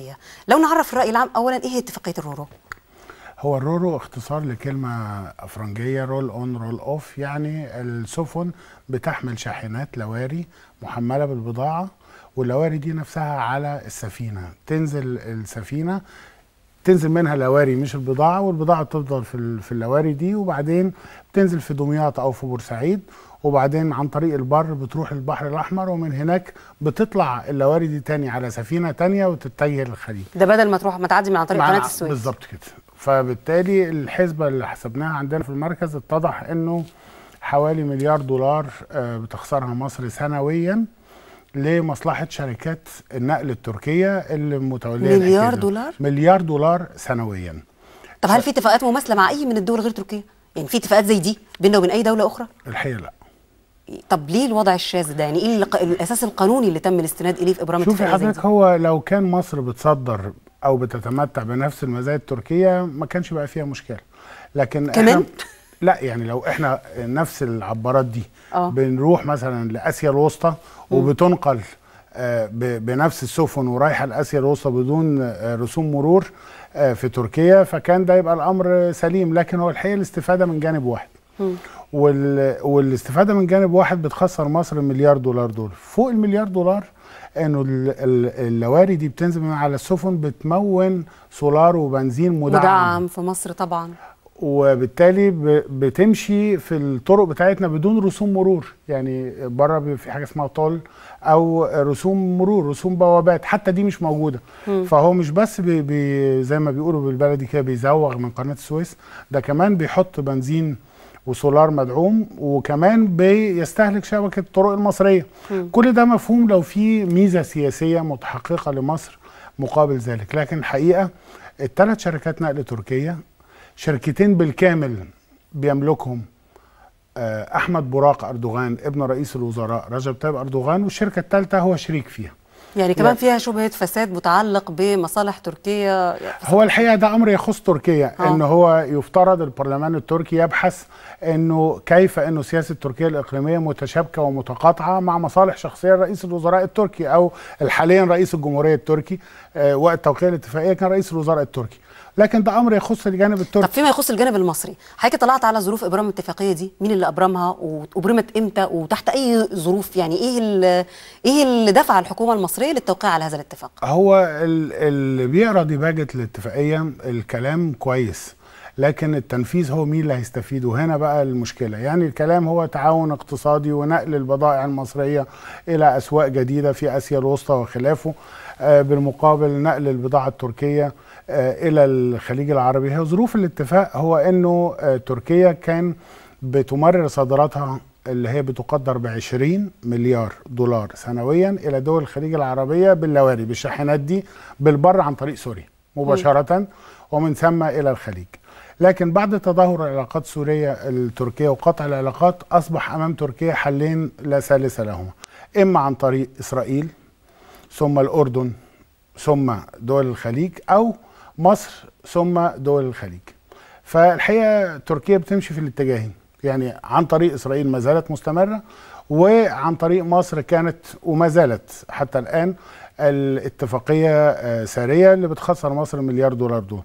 الاتفاقيه لو نعرف الراي العام اولا ايه هي اتفاقيه الرورو هو الرورو اختصار لكلمة فرنجية رول اون رول اوف يعني السفن بتحمل شاحنات لواري محملة بالبضاعة واللواري دي نفسها على السفينة تنزل السفينة تنزل منها لواري مش البضاعة والبضاعة بتفضل في اللواري دي وبعدين بتنزل في دمياط أو في بورسعيد وبعدين عن طريق البر بتروح البحر الاحمر ومن هناك بتطلع اللواري دي تاني على سفينه تانية وتتجه للخليج ده بدل ما تروح ما تعدي من عن طريق قناه السويس بالظبط كده فبالتالي الحسبه اللي حسبناها عندنا في المركز اتضح انه حوالي مليار دولار آه، بتخسرها مصر سنويا لمصلحه شركات النقل التركيه اللي متوليه مليار دولار مليار دولار سنويا طب هل في اتفاقات مماثله مع اي من الدول غير تركيا يعني في اتفاقات زي دي بيننا وبين اي دوله اخرى الحقيقه لا طب ليه الوضع الشاذ ده يعني ايه الاساس القانوني اللي تم الاستناد اليه في ابرام شوفي حضرتك هو لو كان مصر بتصدر او بتتمتع بنفس المزايا التركيه ما كانش بقى فيها مشكله لكن كمان إحنا لا يعني لو احنا نفس العبارات دي أوه. بنروح مثلا لاسيا الوسطى وبتنقل آه، بنفس السفن ورايحه لاسيا الوسطى بدون آه، رسوم مرور آه، في تركيا فكان ده يبقى الامر سليم لكن هو الحقيقه الاستفاده من جانب واحد وال... والاستفاده من جانب واحد بتخسر مصر مليار دولار دول فوق المليار دولار انه اللواري دي بتنزل من على السفن بتمون سولار وبنزين مدعم مدعم في مصر طبعا وبالتالي بتمشي في الطرق بتاعتنا بدون رسوم مرور يعني بره في حاجه اسمها طول او رسوم مرور رسوم بوابات حتى دي مش موجوده م. فهو مش بس بي بي زي ما بيقولوا بالبلدي كده بيزوغ من قناه السويس ده كمان بيحط بنزين وسولار مدعوم وكمان بيستهلك شبكه الطرق المصريه م. كل ده مفهوم لو في ميزه سياسيه متحققه لمصر مقابل ذلك لكن الحقيقه الثلاث شركات نقل تركيه شركتين بالكامل بيملكهم آه، احمد براق اردوغان ابن رئيس الوزراء رجب طيب اردوغان والشركه الثالثه هو شريك فيها يعني كمان فيها شبهه فساد متعلق بمصالح تركيا هو الحقيقه ده امر يخص تركيا آه. ان هو يفترض البرلمان التركي يبحث انه كيف انه سياسه تركيا الاقليميه متشابكه ومتقاطعه مع مصالح شخصيه رئيس الوزراء التركي او حاليا رئيس الجمهوريه التركي آه وقت توقيع الاتفاقيه كان رئيس الوزراء التركي لكن ده امر يخص الجانب التركي طب فيما يخص الجانب المصري حضرتك طلعت على ظروف ابرام الاتفاقيه دي مين اللي ابرمها وابرمت امتى وتحت اي ظروف يعني ايه ايه اللي دفع الحكومه المصريه المصريه للتوقيع على هذا الاتفاق هو اللي بيقرا ديباجه الاتفاقيه الكلام كويس لكن التنفيذ هو مين اللي هيستفيد وهنا بقى المشكله يعني الكلام هو تعاون اقتصادي ونقل البضائع المصريه الى اسواق جديده في اسيا الوسطى وخلافه آه، بالمقابل نقل البضاعه التركيه آه، الى الخليج العربي هي ظروف الاتفاق هو انه آه، تركيا كان بتمرر صادراتها اللي هي بتقدر ب 20 مليار دولار سنويا الى دول الخليج العربيه باللواري بالشاحنات دي بالبر عن طريق سوريا مباشره ومن ثم الى الخليج. لكن بعد تدهور العلاقات السوريه التركيه وقطع العلاقات اصبح امام تركيا حلين لا ثالث لهما. اما عن طريق اسرائيل ثم الاردن ثم دول الخليج او مصر ثم دول الخليج. فالحقيقه تركيا بتمشي في الاتجاهين. يعني عن طريق إسرائيل ما زالت مستمرة وعن طريق مصر كانت وما زالت حتى الآن الاتفاقية آه، سارية اللي بتخسر مصر مليار دولار دول